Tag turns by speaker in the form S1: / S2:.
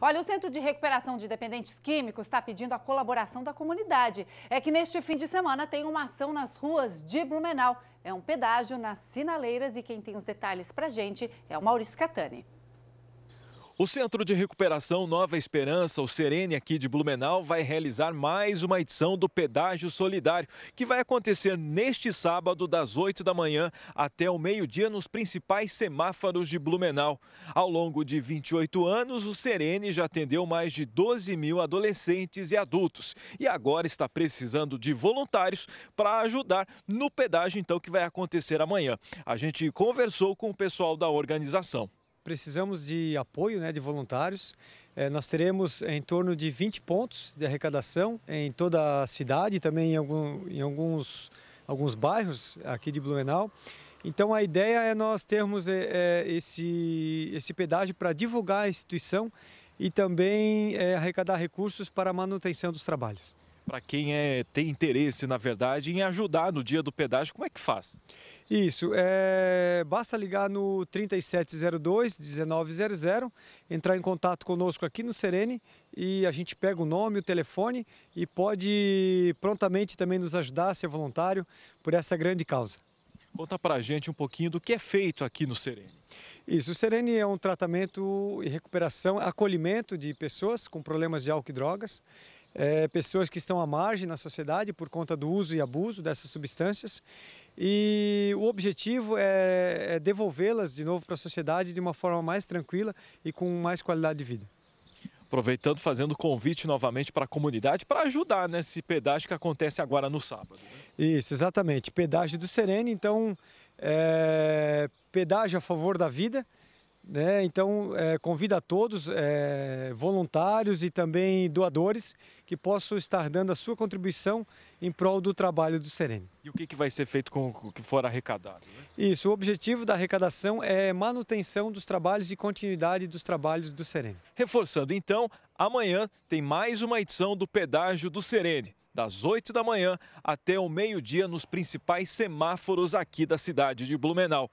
S1: Olha, o Centro de Recuperação de Dependentes Químicos está pedindo a colaboração da comunidade. É que neste fim de semana tem uma ação nas ruas de Blumenau. É um pedágio nas sinaleiras e quem tem os detalhes pra gente é o Maurício Catani. O Centro de Recuperação Nova Esperança, o Serene, aqui de Blumenau, vai realizar mais uma edição do Pedágio Solidário, que vai acontecer neste sábado, das 8 da manhã até o meio-dia, nos principais semáforos de Blumenau. Ao longo de 28 anos, o Serene já atendeu mais de 12 mil adolescentes e adultos e agora está precisando de voluntários para ajudar no pedágio, então, que vai acontecer amanhã. A gente conversou com o pessoal da organização
S2: precisamos de apoio né, de voluntários. É, nós teremos em torno de 20 pontos de arrecadação em toda a cidade, também em, algum, em alguns, alguns bairros aqui de Blumenau. Então a ideia é nós termos é, é esse, esse pedágio para divulgar a instituição e também é, arrecadar recursos para a manutenção dos trabalhos para quem é, tem
S1: interesse, na verdade, em ajudar no dia do pedágio, como é que faz?
S2: Isso, é, basta ligar no 3702-1900, entrar em contato conosco aqui no Serene e a gente pega o nome, o telefone e pode prontamente também nos ajudar, ser voluntário por essa grande causa.
S1: Conta para a gente um pouquinho do que
S2: é feito aqui no Serene. Isso, o Serene é um tratamento e recuperação, acolhimento de pessoas com problemas de álcool e drogas, é, pessoas que estão à margem na sociedade por conta do uso e abuso dessas substâncias. E o objetivo é, é devolvê-las de novo para a sociedade de uma forma mais tranquila e com mais qualidade de vida
S1: aproveitando, fazendo convite novamente para a comunidade para ajudar nesse né, pedágio que acontece
S2: agora no sábado. Né? Isso, exatamente. Pedágio do Serene, então é, pedágio a favor da vida, né? Então, é, convido a todos, é, voluntários e também doadores, que possam estar dando a sua contribuição em prol do trabalho do Serene.
S1: E o que, que vai ser feito com o que for arrecadado?
S2: Né? Isso, o objetivo da arrecadação é manutenção dos trabalhos e continuidade dos trabalhos do Serene. Reforçando
S1: então, amanhã tem mais uma edição do Pedágio do Serene das 8 da manhã até o meio-dia nos principais semáforos aqui da cidade de Blumenau.